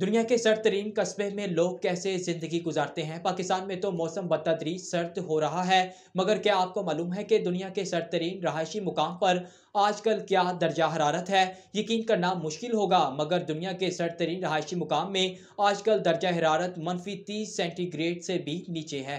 दुनिया के सर्द तरीन कस्बे में लोग कैसे ज़िंदगी गुजारते हैं पाकिस्तान में तो मौसम बदतरी सर्द हो रहा है मगर क्या आपको मालूम है कि दुनिया के सर्द तरीन रहायशी मुकाम पर आजकल क्या दर्जा हरारत है यकीन करना मुश्किल होगा मगर दुनिया के सर्द तरीन रहायशी मुकाम में आजकल दर्जा हरारत मनफी तीस सेंटीग्रेड से भी नीचे है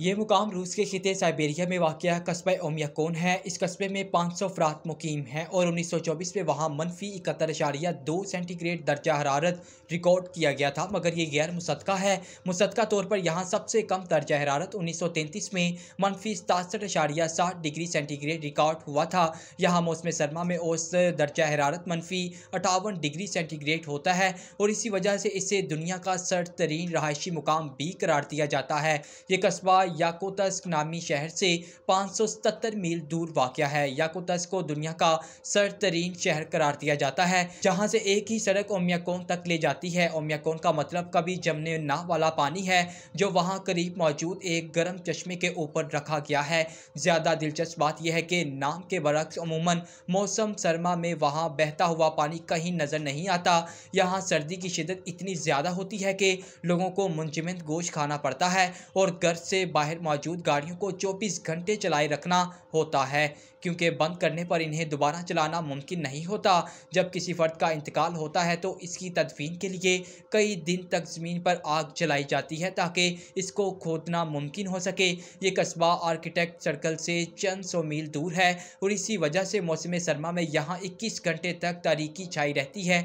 ये मुकाम रूस के खिते साइबेरिया में वाक़ कस्बे ओमियाकोन है इस कस्बे में पाँच सौ अफराद मुकीम हैं और उन्नीस सौ चौबीस में वहाँ मनफी इकहत्तर अशारिया दो सेंटीग्रेड दर्जा हरारत रिकॉर्ड किया गया था मगर ये गैर मुसदा है मुसदा तौर पर यहाँ सबसे कम दर्जा हरारत उन्नीस सौ तैंतीस में मनफी सतासठ अशारिया साठ डिग्री सेंटीग्रेड रिकॉर्ड हुआ था यहाँ मौसम सरमा में औस दर्जा हरारत मनफी अठावन डिग्री सेंटीग्रेड होता है और इसी वजह से इसे दुनिया का सर तरीन रहायशी मुकाम भी करार दिया जाता है ये कस्बा याकोतस्क नामी शहर से 577 मील दूर वाक़ है याकोतस्क को दुनिया का सर तरीन शहर करार दिया जाता है जहाँ से एक ही सड़क ओमियाकोन तक ले जाती है ओमियाकोन का मतलब कभी जमने ना वाला पानी है जो वहाँ करीब मौजूद एक गर्म चश्मे के ऊपर रखा गया है ज़्यादा दिलचस्प बात यह है कि नाम के बरक्स अमूमन मौसम सरमा में वहाँ बहता हुआ पानी कहीं नज़र नहीं आता यहाँ सर्दी की शिदत इतनी ज़्यादा होती है कि लोगों को मुंजमंद गोश्त खाना पड़ता है और घर से बाहर मौजूद गाड़ियों को 24 घंटे चलाए रखना होता है क्योंकि बंद करने पर इन्हें दोबारा चलाना मुमकिन नहीं होता जब किसी फ़र्द का इंतकाल होता है तो इसकी तदफीन के लिए कई दिन तक ज़मीन पर आग जलाई जाती है ताकि इसको खोदना मुमकिन हो सके ये कस्बा आर्किटेक्ट सर्कल से चंद सौ मील दूर है और इसी वजह से मौसम सरमा में यहाँ इक्कीस घंटे तक तारीखी छाई रहती है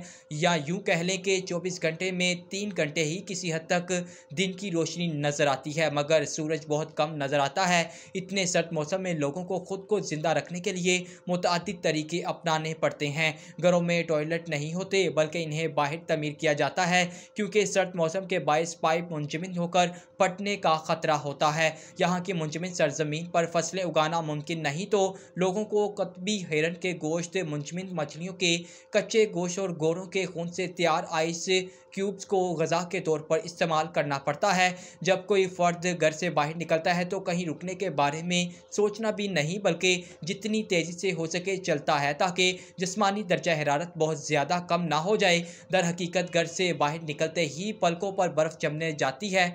या यूँ कह लें कि चौबीस घंटे में तीन घंटे ही किसी हद तक दिन की रोशनी नज़र आती है मगर सूरज सूरज बहुत कम नज़र आता है इतने सर्द मौसम में लोगों को खुद को ज़िंदा रखने के लिए मुतद तरीके अपनाने पड़ते हैं घरों में टॉयलेट नहीं होते बल्कि इन्हें बाहर तमीर किया जाता है क्योंकि सर्द मौसम के बायस पाइप मुंजमिन होकर फटने का ख़तरा होता है यहाँ की मुंजमिन सरजमीन पर फसलें उगाना मुमकिन नहीं तो लोगों को कतबी हिरन के गोश्त मुंजमिन मछलियों के कच्चे गोश्त और गोरों के खून से तैयार आइस क्यूब्स को गज़ा के तौर पर इस्तेमाल करना पड़ता है जब कोई फ़र्द घर से बाहर बाहर निकलता है तो कहीं रुकने के बारे में सोचना भी नहीं बल्कि जितनी तेज़ी से हो सके चलता है ताकि जिसमानी दर्जा हरारत बहुत ज़्यादा कम ना हो जाए दर हकीकत घर से बाहर निकलते ही पलकों पर बर्फ़ जमने जाती है